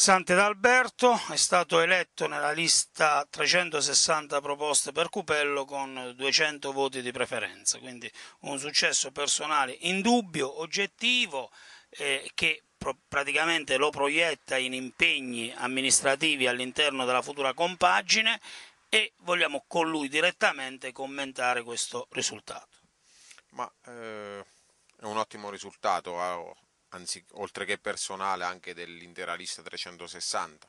Sant'Edalberto è stato eletto nella lista 360 proposte per Cupello con 200 voti di preferenza, quindi un successo personale indubbio, oggettivo, eh, che pro- praticamente lo proietta in impegni amministrativi all'interno della futura compagine e vogliamo con lui direttamente commentare questo risultato. Ma eh, è un ottimo risultato, ah, oh anzi, oltre che personale anche dell'intera lista 360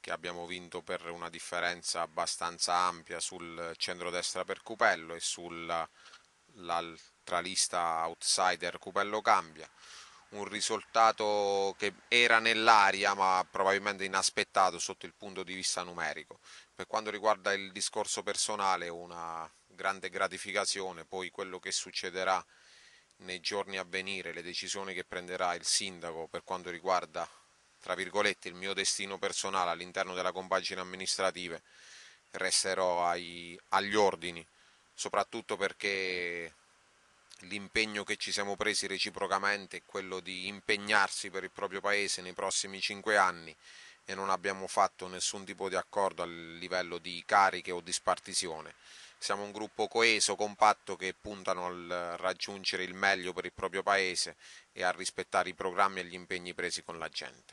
che abbiamo vinto per una differenza abbastanza ampia sul centrodestra per Cupello e sull'altra lista outsider Cupello Cambia. Un risultato che era nell'aria ma probabilmente inaspettato sotto il punto di vista numerico. Per quanto riguarda il discorso personale una grande gratificazione, poi quello che succederà nei giorni a venire le decisioni che prenderà il sindaco per quanto riguarda, tra virgolette, il mio destino personale all'interno della compagine amministrativa resterò ai, agli ordini, soprattutto perché l'impegno che ci siamo presi reciprocamente è quello di impegnarsi per il proprio paese nei prossimi cinque anni e non abbiamo fatto nessun tipo di accordo a livello di cariche o di spartizione. Siamo un gruppo coeso, compatto che puntano al raggiungere il meglio per il proprio paese e a rispettare i programmi e gli impegni presi con la gente.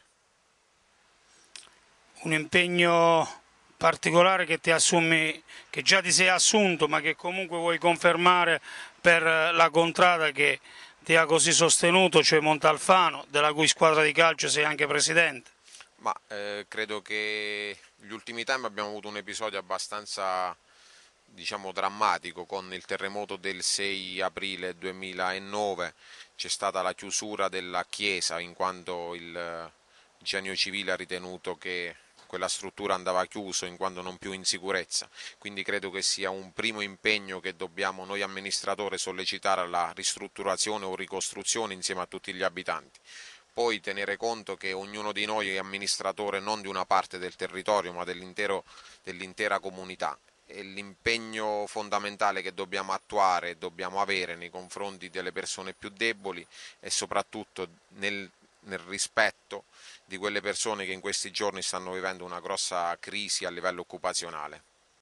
Un impegno particolare che ti assumi, che già ti sei assunto, ma che comunque vuoi confermare per la contrada che ti ha così sostenuto, cioè Montalfano, della cui squadra di calcio sei anche presidente. Ma eh, credo che gli ultimi tempi abbiamo avuto un episodio abbastanza diciamo drammatico con il terremoto del 6 aprile 2009 c'è stata la chiusura della chiesa in quanto il eh, genio civile ha ritenuto che quella struttura andava chiusa in quanto non più in sicurezza quindi credo che sia un primo impegno che dobbiamo noi amministratore sollecitare alla ristrutturazione o ricostruzione insieme a tutti gli abitanti poi tenere conto che ognuno di noi è amministratore non di una parte del territorio ma dell'intera comunità e l'impegno fondamentale che dobbiamo attuare e dobbiamo avere nei confronti delle persone più deboli e soprattutto nel, nel rispetto di quelle persone che in questi giorni stanno vivendo una grossa crisi a livello occupazionale.